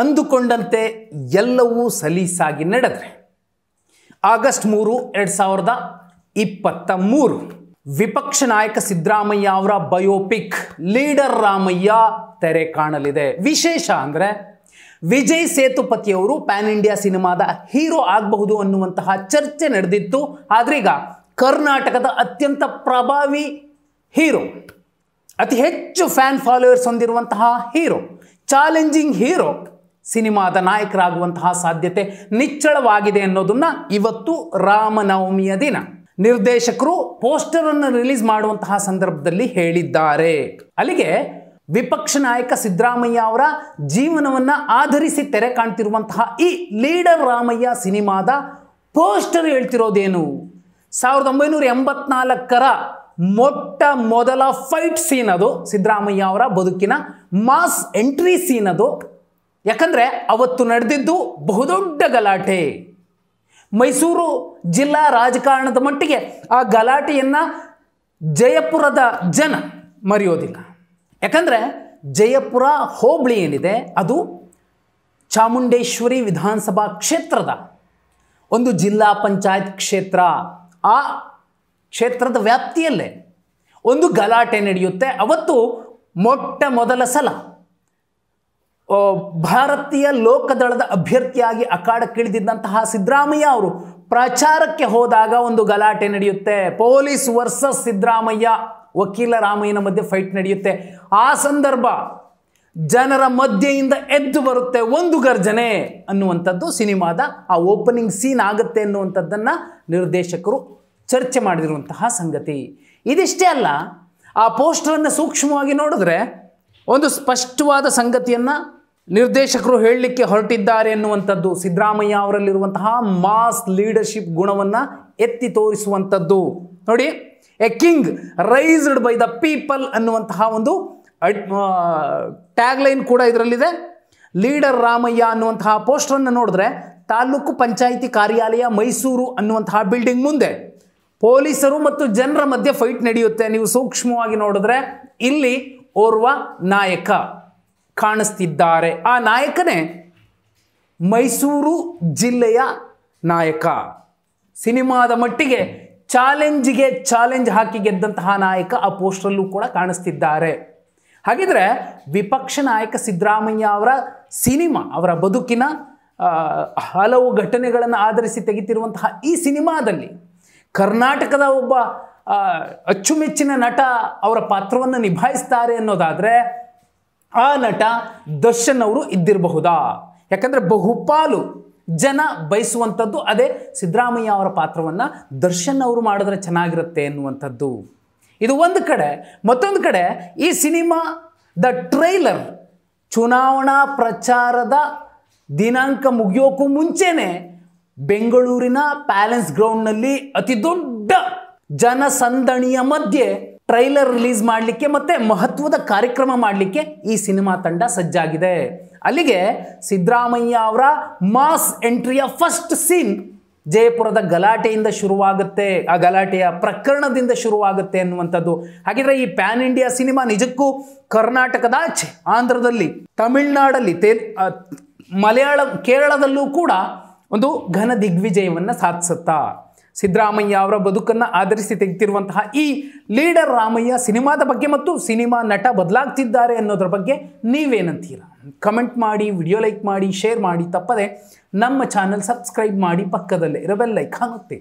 ಅಂದುಕೊಂಡಂತೆ ಎಲ್ಲವೂ ಸಲೀಸಾಗಿ ನಡೆದರೆ ಆಗಸ್ಟ್ ಮೂರು ಎರಡು ಸಾವಿರದ ಇಪ್ಪತ್ತ ಮೂರು ವಿಪಕ್ಷ ನಾಯಕ ಸಿದ್ದರಾಮಯ್ಯ ಅವರ ಬಯೋಪಿಕ್ ಲೀಡರ್ ರಾಮಯ್ಯ ತೆರೆ ಕಾಣಲಿದೆ ವಿಶೇಷ ಅಂದರೆ ವಿಜಯ್ ಸೇತುಪತಿಯವರು ಪ್ಯಾನ್ ಇಂಡಿಯಾ ಸಿನಿಮಾದ ಹೀರೋ ಆಗಬಹುದು ಅನ್ನುವಂತಹ ಚರ್ಚೆ ನಡೆದಿತ್ತು ಆದ್ರೀಗ ಕರ್ನಾಟಕದ ಅತ್ಯಂತ ಪ್ರಭಾವಿ ಹೀರೋ ಅತಿ ಹೆಚ್ಚು ಫ್ಯಾನ್ ಫಾಲೋವರ್ಸ್ ಹೊಂದಿರುವಂತಹ ಹೀರೋ ಚಾಲೆಂಜಿಂಗ್ ಹೀರೋ ಸಿನಿಮಾದ ನಾಯಕರಾಗುವಂತಹ ಸಾಧ್ಯತೆ ನಿಚ್ಚಳವಾಗಿದೆ ಅನ್ನೋದನ್ನ ಇವತ್ತು ರಾಮನವಮಿಯ ದಿನ ನಿರ್ದೇಶಕರು ಪೋಸ್ಟರ್ ಅನ್ನು ರಿಲೀಸ್ ಮಾಡುವಂತಹ ಸಂದರ್ಭದಲ್ಲಿ ಹೇಳಿದ್ದಾರೆ ಅಲ್ಲಿಗೆ ವಿಪಕ್ಷ ನಾಯಕ ಸಿದ್ದರಾಮಯ್ಯ ಅವರ ಜೀವನವನ್ನ ಆಧರಿಸಿ ತೆರೆ ಕಾಣ್ತಿರುವಂತಹ ಈ ಲೀಡರ್ ರಾಮಯ್ಯ ಸಿನಿಮಾದ ಪೋಸ್ಟರ್ ಹೇಳ್ತಿರೋದೇನು ಸಾವಿರದ ಒಂಬೈನೂರ ಎಂಬತ್ನಾಲ್ಕರ ಮೊಟ್ಟ ಮೊದಲ ಫೈಟ್ ಸೀನ್ ಅದು ಸಿದ್ದರಾಮಯ್ಯ ಅವರ ಬದುಕಿನ ಮಾಸ್ ಎಂಟ್ರಿ ಸೀನ್ ಅದು ಯಾಕಂದರೆ ಅವತ್ತು ನಡೆದಿದ್ದು ಬಹುದೊಡ್ಡ ಗಲಾಟೆ ಮೈಸೂರು ಜಿಲ್ಲಾ ರಾಜಕಾರಣದ ಮಟ್ಟಿಗೆ ಆ ಗಲಾಟೆಯನ್ನು ಜಯಪುರದ ಜನ ಮರೆಯೋದಿಲ್ಲ ಯಾಕಂದರೆ ಜಯಪುರ ಹೋಬಳಿ ಏನಿದೆ ಅದು ಚಾಮುಂಡೇಶ್ವರಿ ವಿಧಾನಸಭಾ ಕ್ಷೇತ್ರದ ಒಂದು ಜಿಲ್ಲಾ ಪಂಚಾಯತ್ ಕ್ಷೇತ್ರ ಆ ಕ್ಷೇತ್ರದ ವ್ಯಾಪ್ತಿಯಲ್ಲೇ ಒಂದು ಗಲಾಟೆ ನಡೆಯುತ್ತೆ ಅವತ್ತು ಮೊಟ್ಟ ಮೊದಲ ಸಲ ಭಾರತೀಯ ಲೋಕದಳದ ಅಭ್ಯರ್ಥಿಯಾಗಿ ಅಖಾಡಕ್ಕಿಳಿದಿದ್ದಂತಹ ಸಿದ್ದರಾಮಯ್ಯ ಅವರು ಪ್ರಚಾರಕ್ಕೆ ಹೋದಾಗ ಒಂದು ಗಲಾಟೆ ನಡೆಯುತ್ತೆ ಪೊಲೀಸ್ ವರ್ಸಸ್ ಸಿದ್ದರಾಮಯ್ಯ ವಕೀಲ ರಾಮಯ್ಯನ ಮಧ್ಯೆ ಫೈಟ್ ನಡೆಯುತ್ತೆ ಆ ಸಂದರ್ಭ ಜನರ ಮಧ್ಯೆಯಿಂದ ಎದ್ದು ಬರುತ್ತೆ ಒಂದು ಗರ್ಜನೆ ಅನ್ನುವಂಥದ್ದು ಸಿನಿಮಾದ ಆ ಓಪನಿಂಗ್ ಸೀನ್ ಆಗುತ್ತೆ ಅನ್ನುವಂಥದ್ದನ್ನು ನಿರ್ದೇಶಕರು ಚರ್ಚೆ ಮಾಡಿರುವಂತಹ ಸಂಗತಿ ಇದಿಷ್ಟೇ ಅಲ್ಲ ಆ ಪೋಸ್ಟರನ್ನು ಸೂಕ್ಷ್ಮವಾಗಿ ನೋಡಿದ್ರೆ ಒಂದು ಸ್ಪಷ್ಟವಾದ ಸಂಗತಿಯನ್ನು ನಿರ್ದೇಶಕರು ಹೇಳಲಿಕ್ಕೆ ಹೊರಟಿದ್ದಾರೆ ಎನ್ನುವಂಥದ್ದು ಸಿದ್ದರಾಮಯ್ಯ ಅವರಲ್ಲಿರುವಂತಹ ಮಾಸ್ ಲೀಡರ್ಶಿಪ್ ಗುಣವನ್ನು ಎತ್ತಿ ತೋರಿಸುವಂಥದ್ದು ನೋಡಿ a king raised by the people ಅನ್ನುವಂತಹ ಒಂದು ಟ್ಯಾಗ್ಲೈನ್ ಕೂಡ ಇದರಲ್ಲಿದೆ ಲೀಡರ್ ರಾಮಯ್ಯ ಅನ್ನುವಂತಹ ಪೋಸ್ಟರನ್ನು ನೋಡಿದ್ರೆ ತಾಲೂಕು ಪಂಚಾಯಿತಿ ಕಾರ್ಯಾಲಯ ಮೈಸೂರು ಅನ್ನುವಂತಹ ಬಿಲ್ಡಿಂಗ್ ಮುಂದೆ ಪೊಲೀಸರು ಮತ್ತು ಜನರ ಮಧ್ಯೆ ಫೈಟ್ ನಡೆಯುತ್ತೆ ನೀವು ಸೂಕ್ಷ್ಮವಾಗಿ ನೋಡಿದ್ರೆ ಇಲ್ಲಿ ಓರ್ವ ನಾಯಕ ಕಾಣಿಸ್ತಿದ್ದಾರೆ ಆ ನಾಯಕನೇ ಮೈಸೂರು ಜಿಲ್ಲೆಯ ನಾಯಕ ಸಿನಿಮಾದ ಮಟ್ಟಿಗೆ ಚಾಲೆಂಜ್ಗೆ ಚಾಲೆಂಜ್ ಹಾಕಿ ಗೆದ್ದಂತಹ ನಾಯಕ ಆ ಪೋಸ್ಟ್ರಲ್ಲೂ ಕೂಡ ಕಾಣಿಸ್ತಿದ್ದಾರೆ ಹಾಗಿದ್ರೆ ವಿಪಕ್ಷ ನಾಯಕ ಸಿದ್ದರಾಮಯ್ಯ ಅವರ ಸಿನಿಮಾ ಅವರ ಬದುಕಿನ ಹಲವು ಘಟನೆಗಳನ್ನು ಆಧರಿಸಿ ತೆಗೆತಿರುವಂತಹ ಈ ಸಿನಿಮಾದಲ್ಲಿ ಕರ್ನಾಟಕದ ಒಬ್ಬ ಅಚ್ಚುಮೆಚ್ಚಿನ ನಟ ಅವರ ಪಾತ್ರವನ್ನು ನಿಭಾಯಿಸ್ತಾರೆ ಅನ್ನೋದಾದರೆ ಆ ನಟ ದರ್ಶನ್ ಅವರು ಇದ್ದಿರಬಹುದಾ ಯಾಕಂದರೆ ಬಹುಪಾಲು ಜನ ಬಯಸುವಂಥದ್ದು ಅದೇ ಸಿದ್ದರಾಮಯ್ಯ ಅವರ ಪಾತ್ರವನ್ನು ದರ್ಶನ್ ಅವರು ಮಾಡಿದ್ರೆ ಚೆನ್ನಾಗಿರುತ್ತೆ ಎನ್ನುವಂಥದ್ದು ಇದು ಒಂದು ಕಡೆ ಮತ್ತೊಂದು ಕಡೆ ಈ ಸಿನಿಮಾ ದ ಟ್ರೈಲರ್ ಚುನಾವಣಾ ಪ್ರಚಾರದ ದಿನಾಂಕ ಮುಗಿಯೋಕ್ಕೂ ಮುಂಚೆನೇ ಬೆಂಗಳೂರಿನ ಪ್ಯಾಲೆನ್ಸ್ ಗ್ರೌಂಡ್ನಲ್ಲಿ ಅತಿ ದೊಡ್ಡ ಜನಸಂದಣಿಯ ಮಧ್ಯೆ ಟ್ರೈಲರ್ ರಿಲೀಸ್ ಮಾಡಲಿಕ್ಕೆ ಮತ್ತೆ ಮಹತ್ವದ ಕಾರ್ಯಕ್ರಮ ಮಾಡಲಿಕ್ಕೆ ಈ ಸಿನಿಮಾ ತಂಡ ಸಜ್ಜಾಗಿದೆ ಅಲ್ಲಿಗೆ ಸಿದ್ದರಾಮಯ್ಯ ಅವರ ಮಾಸ್ ಎಂಟ್ರಿಯ ಫಸ್ಟ್ ಸೀನ್ ಜಯಪುರದ ಗಲಾಟೆಯಿಂದ ಶುರುವಾಗುತ್ತೆ ಆ ಗಲಾಟೆಯ ಪ್ರಕರಣದಿಂದ ಶುರುವಾಗುತ್ತೆ ಅನ್ನುವಂಥದ್ದು ಹಾಗಿದ್ರೆ ಈ ಪ್ಯಾನ್ ಇಂಡಿಯಾ ಸಿನಿಮಾ ನಿಜಕ್ಕೂ ಕರ್ನಾಟಕದ ಆಚೆ ಆಂಧ್ರದಲ್ಲಿ ತಮಿಳುನಾಡಲ್ಲಿ ತೇ ಮಲಯಾಳಂ ಕೇರಳದಲ್ಲೂ ಕೂಡ ಒಂದು ಘನ ದಿಗ್ವಿಜಯವನ್ನು ಸಾಧಿಸುತ್ತಾ ಸಿದ್ದರಾಮಯ್ಯ ಅವರ ಬದುಕನ್ನು ಆಧರಿಸಿ ತೆಗೆದಿರುವಂತಹ ಈ ಲೀಡರ್ ರಾಮಯ್ಯ ಸಿನಿಮಾದ ಬಗ್ಗೆ ಮತ್ತು ಸಿನಿಮಾ ನಟ ಬದಲಾಗ್ತಿದ್ದಾರೆ ಅನ್ನೋದ್ರ ಬಗ್ಗೆ ನೀವೇನಂತೀರ ಕಮೆಂಟ್ ಮಾಡಿ ವಿಡಿಯೋ ಲೈಕ್ ಮಾಡಿ ಶೇರ್ ಮಾಡಿ ತಪ್ಪದೆ ನಮ್ಮ ಚಾನಲ್ ಸಬ್ಸ್ಕ್ರೈಬ್ ಮಾಡಿ ಪಕ್ಕದಲ್ಲೇ ಇರಬೆಲ್ಲೈಕ್ ಹಾಕುತ್ತೆ